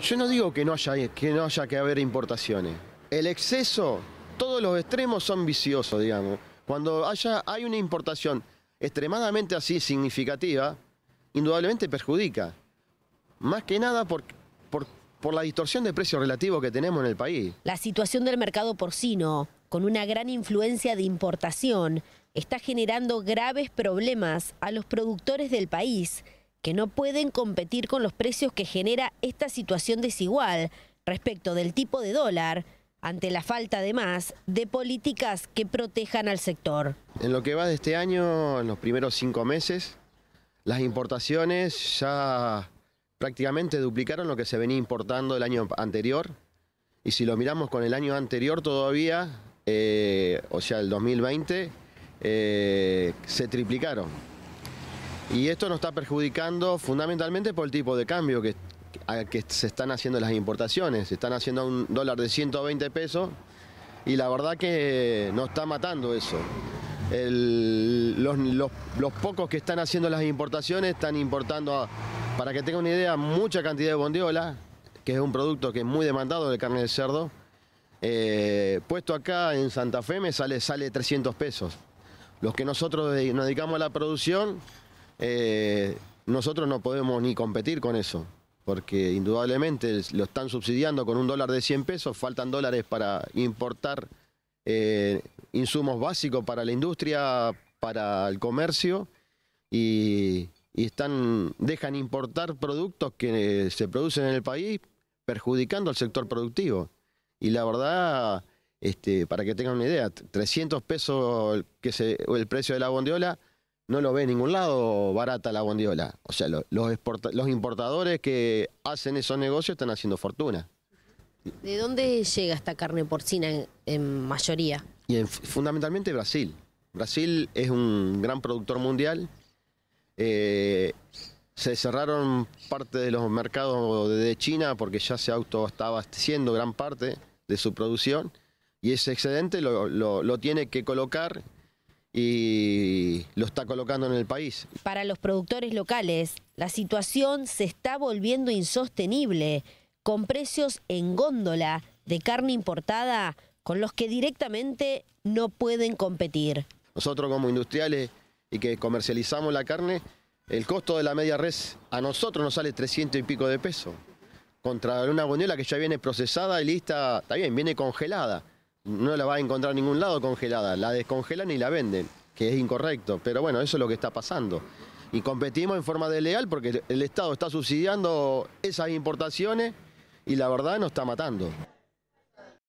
Yo no digo que no haya que, no haya que haber importaciones. El exceso, todos los extremos son viciosos, digamos. Cuando haya, hay una importación extremadamente así significativa, indudablemente perjudica. Más que nada por, por, por la distorsión de precios relativos que tenemos en el país. La situación del mercado porcino, con una gran influencia de importación, está generando graves problemas a los productores del país que no pueden competir con los precios que genera esta situación desigual respecto del tipo de dólar ante la falta además de políticas que protejan al sector. En lo que va de este año, en los primeros cinco meses, las importaciones ya prácticamente duplicaron lo que se venía importando el año anterior. Y si lo miramos con el año anterior todavía, eh, o sea, el 2020, eh, se triplicaron. Y esto nos está perjudicando fundamentalmente por el tipo de cambio que, que se están haciendo las importaciones. Se están haciendo a un dólar de 120 pesos y la verdad que nos está matando eso. los, pocos que están haciendo las importaciones están importando, para que tengan una idea, mucha cantidad de bondiola, que es un producto que es muy demandado de carne de cerdo. Eh, puesto acá en Santa Fe me sale, sale 300 pesos. Los que nosotros nos dedicamos a la producción eh, nosotros no podemos ni competir con eso, porque indudablemente lo están subsidiando con un dólar de 100 pesos, faltan dólares para importar eh, insumos básicos para la industria, para el comercio, y, están, dejan importar productos que se producen en el país, perjudicando al sector productivo. Y la verdad, este, para que tengan una idea, 300 pesos que el precio de la bondiola no lo ve en ningún lado barata la bondiola O sea, los, los importadores que hacen esos negocios están haciendo fortuna. ¿De dónde llega esta carne porcina en, mayoría? Y fundamentalmente Brasil. Brasil es un gran productor mundial. Eh, se cerraron parte de los mercados de China porque ya se auto está abasteciendo gran parte de su producción y ese excedente lo, lo tiene que colocar y lo está colocando en el país. Para los productores locales, la situación se está volviendo insostenible, con precios en góndola de carne importada con los que directamente no pueden competir. Nosotros como industriales y que comercializamos la carne, el costo de la media res a nosotros nos sale 300 y pico de peso, Contra una góndola que ya viene procesada y lista, está bien, viene congelada. No la va a encontrar en ningún lado congelada. La descongelan y la venden que es incorrecto. Pero bueno, eso es lo que está pasando. Y competimos en forma desleal porque el Estado está subsidiando esas importaciones y la verdad nos está matando.